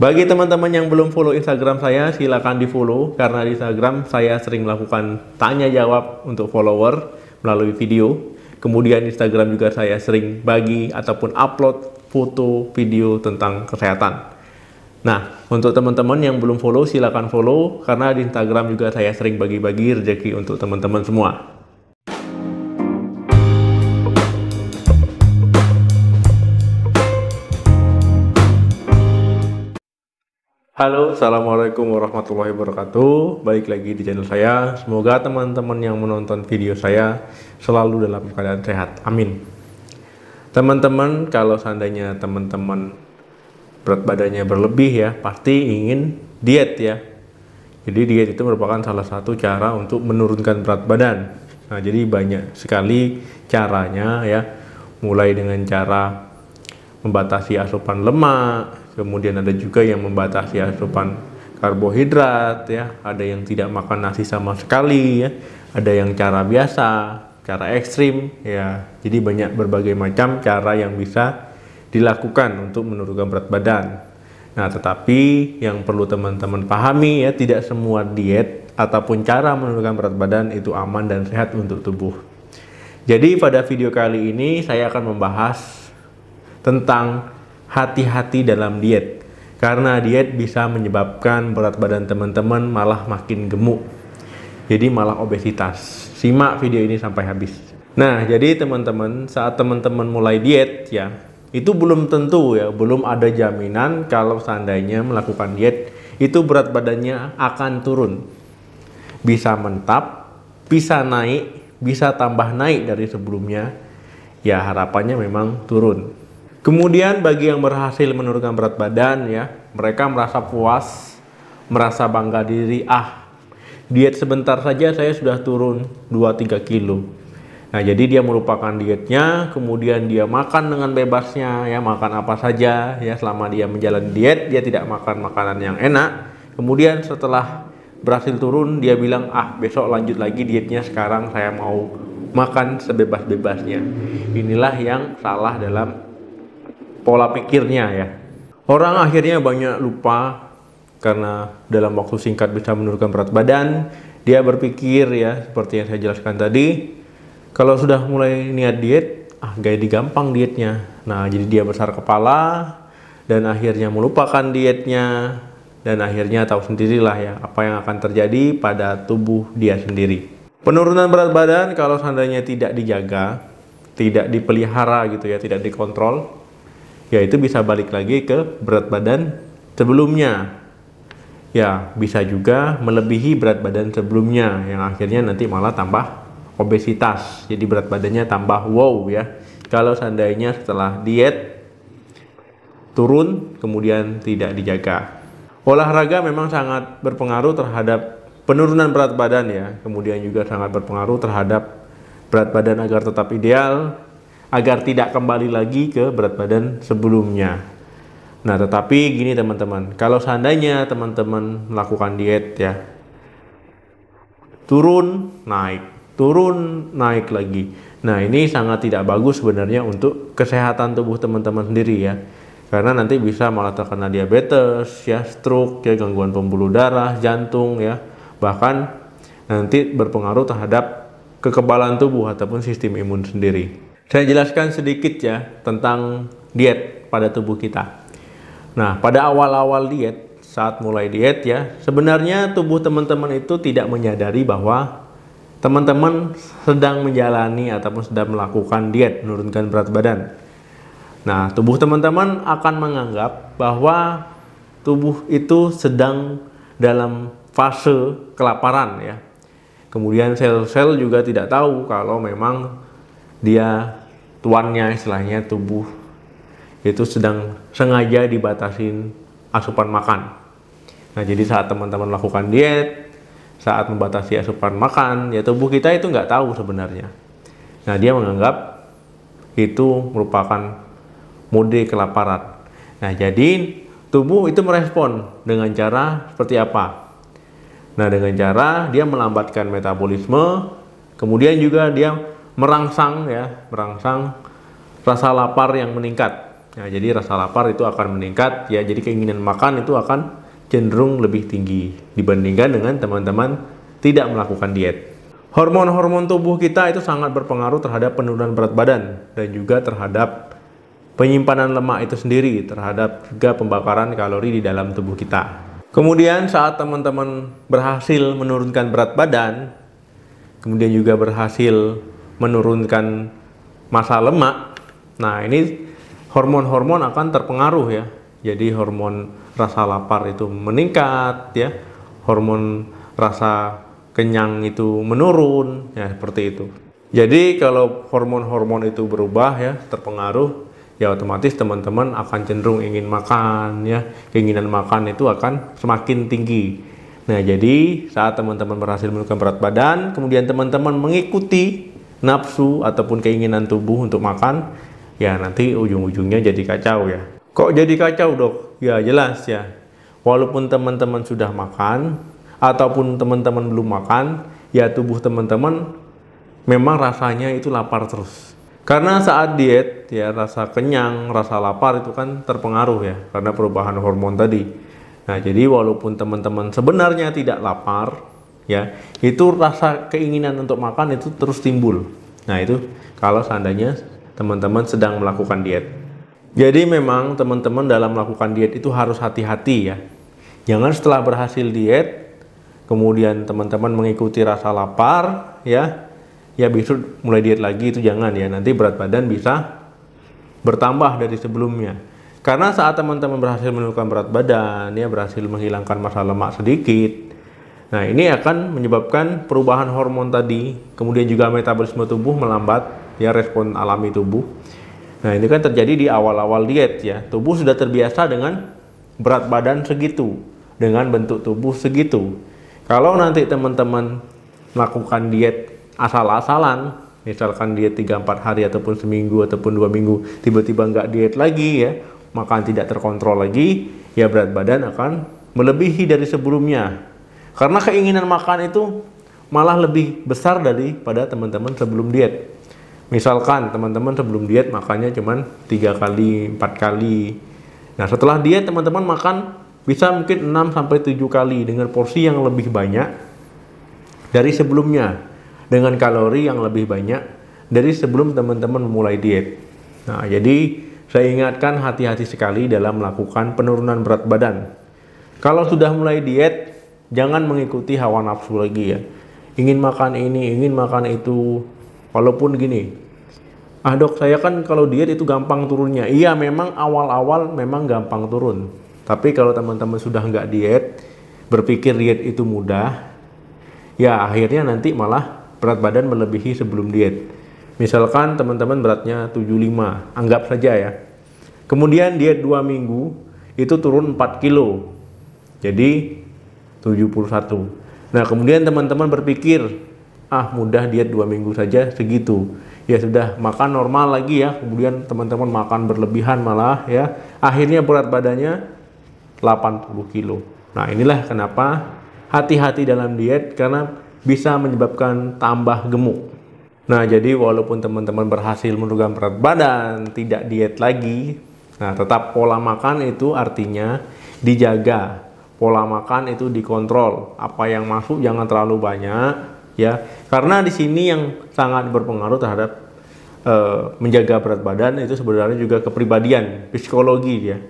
Bagi teman-teman yang belum follow Instagram saya, silakan di follow karena di Instagram saya sering melakukan tanya jawab untuk follower melalui video. Kemudian Instagram juga saya sering bagi ataupun upload foto, video tentang kesehatan. Nah, untuk teman-teman yang belum follow, silakan follow karena di Instagram juga saya sering bagi-bagi rezeki untuk teman-teman semua. Halo, Assalamualaikum warahmatullahi wabarakatuh Baik lagi di channel saya Semoga teman-teman yang menonton video saya Selalu dalam keadaan sehat, amin Teman-teman, kalau seandainya teman-teman Berat badannya berlebih ya Pasti ingin diet ya Jadi diet itu merupakan salah satu cara Untuk menurunkan berat badan Nah, jadi banyak sekali caranya ya Mulai dengan cara membatasi asupan lemak kemudian ada juga yang membatasi asupan karbohidrat ya ada yang tidak makan nasi sama sekali ya ada yang cara biasa cara ekstrim ya jadi banyak berbagai macam cara yang bisa dilakukan untuk menurunkan berat badan nah tetapi yang perlu teman-teman pahami ya tidak semua diet ataupun cara menurunkan berat badan itu aman dan sehat untuk tubuh jadi pada video kali ini saya akan membahas tentang hati-hati dalam diet karena diet bisa menyebabkan berat badan teman-teman malah makin gemuk jadi malah obesitas simak video ini sampai habis nah jadi teman-teman saat teman-teman mulai diet ya itu belum tentu ya belum ada jaminan kalau seandainya melakukan diet itu berat badannya akan turun bisa mentap bisa naik bisa tambah naik dari sebelumnya ya harapannya memang turun Kemudian bagi yang berhasil menurunkan berat badan ya, mereka merasa puas, merasa bangga diri, ah diet sebentar saja saya sudah turun 2-3 kilo. Nah, jadi dia merupakan dietnya, kemudian dia makan dengan bebasnya, ya makan apa saja, ya selama dia menjalani diet, dia tidak makan makanan yang enak. Kemudian setelah berhasil turun, dia bilang, ah besok lanjut lagi dietnya sekarang saya mau makan sebebas-bebasnya. Inilah yang salah dalam pola pikirnya ya. Orang akhirnya banyak lupa karena dalam waktu singkat bisa menurunkan berat badan, dia berpikir ya seperti yang saya jelaskan tadi, kalau sudah mulai niat diet, ah gaya digampang dietnya. Nah, jadi dia besar kepala dan akhirnya melupakan dietnya dan akhirnya tahu sendirilah ya apa yang akan terjadi pada tubuh dia sendiri. Penurunan berat badan kalau seandainya tidak dijaga, tidak dipelihara gitu ya, tidak dikontrol, ya itu bisa balik lagi ke berat badan sebelumnya. Ya, bisa juga melebihi berat badan sebelumnya yang akhirnya nanti malah tambah obesitas. Jadi berat badannya tambah wow ya. Kalau seandainya setelah diet turun kemudian tidak dijaga. Olahraga memang sangat berpengaruh terhadap penurunan berat badan ya. Kemudian juga sangat berpengaruh terhadap berat badan agar tetap ideal agar tidak kembali lagi ke berat badan sebelumnya. Nah, tetapi gini teman-teman, kalau seandainya teman-teman melakukan diet ya, turun, naik, turun, naik lagi. Nah, ini sangat tidak bagus sebenarnya untuk kesehatan tubuh teman-teman sendiri ya. Karena nanti bisa malah terkena diabetes, ya, stroke, ya, gangguan pembuluh darah, jantung ya. Bahkan nanti berpengaruh terhadap kekebalan tubuh ataupun sistem imun sendiri. Saya jelaskan sedikit ya tentang diet pada tubuh kita. Nah, pada awal-awal diet, saat mulai diet ya, sebenarnya tubuh teman-teman itu tidak menyadari bahwa teman-teman sedang menjalani ataupun sedang melakukan diet menurunkan berat badan. Nah, tubuh teman-teman akan menganggap bahwa tubuh itu sedang dalam fase kelaparan ya. Kemudian sel-sel juga tidak tahu kalau memang dia tuannya istilahnya tubuh itu sedang sengaja dibatasin asupan makan. Nah, jadi saat teman-teman melakukan diet, saat membatasi asupan makan, ya tubuh kita itu nggak tahu sebenarnya. Nah, dia menganggap itu merupakan mode kelaparan. Nah, jadi tubuh itu merespon dengan cara seperti apa? Nah, dengan cara dia melambatkan metabolisme, kemudian juga dia merangsang ya, merangsang rasa lapar yang meningkat. Nah, jadi rasa lapar itu akan meningkat ya, jadi keinginan makan itu akan cenderung lebih tinggi dibandingkan dengan teman-teman tidak melakukan diet. Hormon-hormon tubuh kita itu sangat berpengaruh terhadap penurunan berat badan dan juga terhadap penyimpanan lemak itu sendiri, terhadap juga pembakaran kalori di dalam tubuh kita. Kemudian saat teman-teman berhasil menurunkan berat badan, kemudian juga berhasil menurunkan massa lemak. Nah, ini hormon-hormon akan terpengaruh ya. Jadi hormon rasa lapar itu meningkat ya. Hormon rasa kenyang itu menurun ya seperti itu. Jadi kalau hormon-hormon itu berubah ya, terpengaruh ya otomatis teman-teman akan cenderung ingin makan ya. Keinginan makan itu akan semakin tinggi. Nah, jadi saat teman-teman berhasil menurunkan berat badan, kemudian teman-teman mengikuti nafsu ataupun keinginan tubuh untuk makan, ya nanti ujung-ujungnya jadi kacau ya. Kok jadi kacau dok? Ya jelas ya. Walaupun teman-teman sudah makan ataupun teman-teman belum makan, ya tubuh teman-teman memang rasanya itu lapar terus. Karena saat diet ya rasa kenyang, rasa lapar itu kan terpengaruh ya karena perubahan hormon tadi. Nah, jadi walaupun teman-teman sebenarnya tidak lapar, ya itu rasa keinginan untuk makan itu terus timbul nah itu kalau seandainya teman-teman sedang melakukan diet jadi memang teman-teman dalam melakukan diet itu harus hati-hati ya jangan setelah berhasil diet kemudian teman-teman mengikuti rasa lapar ya ya bisa mulai diet lagi itu jangan ya nanti berat badan bisa bertambah dari sebelumnya karena saat teman-teman berhasil menurunkan berat badan ya berhasil menghilangkan masa lemak sedikit Nah, ini akan menyebabkan perubahan hormon tadi, kemudian juga metabolisme tubuh melambat, ya respon alami tubuh. Nah, ini kan terjadi di awal-awal diet ya. Tubuh sudah terbiasa dengan berat badan segitu, dengan bentuk tubuh segitu. Kalau nanti teman-teman melakukan diet asal-asalan, misalkan diet 3-4 hari ataupun seminggu ataupun dua minggu, tiba-tiba nggak diet lagi ya, makan tidak terkontrol lagi, ya berat badan akan melebihi dari sebelumnya karena keinginan makan itu malah lebih besar daripada teman-teman sebelum diet. Misalkan teman-teman sebelum diet makannya cuma tiga kali, empat kali. Nah, setelah diet teman-teman makan bisa mungkin 6 sampai 7 kali dengan porsi yang lebih banyak dari sebelumnya dengan kalori yang lebih banyak dari sebelum teman-teman memulai diet. Nah, jadi saya ingatkan hati-hati sekali dalam melakukan penurunan berat badan. Kalau sudah mulai diet, jangan mengikuti hawa nafsu lagi ya ingin makan ini ingin makan itu walaupun gini ah dok saya kan kalau diet itu gampang turunnya iya memang awal-awal memang gampang turun tapi kalau teman-teman sudah nggak diet berpikir diet itu mudah ya akhirnya nanti malah berat badan melebihi sebelum diet misalkan teman-teman beratnya 75 anggap saja ya kemudian diet 2 minggu itu turun 4 kilo jadi 71. Nah, kemudian teman-teman berpikir, ah mudah diet dua minggu saja segitu. Ya sudah, makan normal lagi ya. Kemudian teman-teman makan berlebihan malah ya. Akhirnya berat badannya 80 kilo. Nah, inilah kenapa hati-hati dalam diet karena bisa menyebabkan tambah gemuk. Nah, jadi walaupun teman-teman berhasil menurunkan berat badan, tidak diet lagi, nah tetap pola makan itu artinya dijaga pola makan itu dikontrol. Apa yang masuk jangan terlalu banyak ya. Karena di sini yang sangat berpengaruh terhadap e, menjaga berat badan itu sebenarnya juga kepribadian, psikologi ya.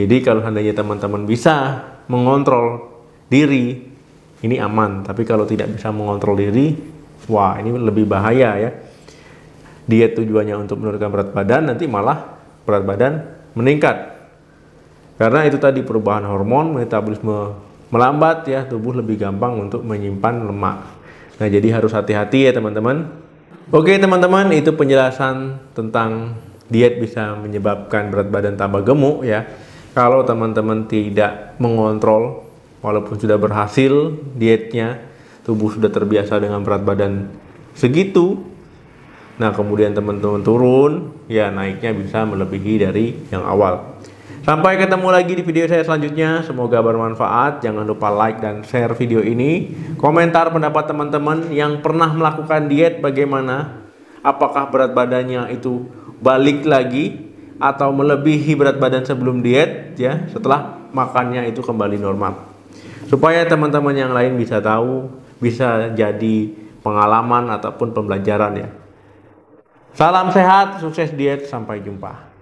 Jadi kalau seandainya teman-teman bisa mengontrol diri, ini aman. Tapi kalau tidak bisa mengontrol diri, wah ini lebih bahaya ya. Diet tujuannya untuk menurunkan berat badan nanti malah berat badan meningkat karena itu tadi perubahan hormon, metabolisme melambat ya, tubuh lebih gampang untuk menyimpan lemak. Nah, jadi harus hati-hati ya teman-teman. Oke teman-teman, itu penjelasan tentang diet bisa menyebabkan berat badan tambah gemuk ya. Kalau teman-teman tidak mengontrol, walaupun sudah berhasil dietnya, tubuh sudah terbiasa dengan berat badan segitu, Nah, kemudian teman-teman turun, ya naiknya bisa melebihi dari yang awal. Sampai ketemu lagi di video saya selanjutnya. Semoga bermanfaat. Jangan lupa like dan share video ini. Komentar pendapat teman-teman yang pernah melakukan diet bagaimana? Apakah berat badannya itu balik lagi atau melebihi berat badan sebelum diet ya setelah makannya itu kembali normal. Supaya teman-teman yang lain bisa tahu, bisa jadi pengalaman ataupun pembelajaran ya. Salam sehat, sukses diet, sampai jumpa.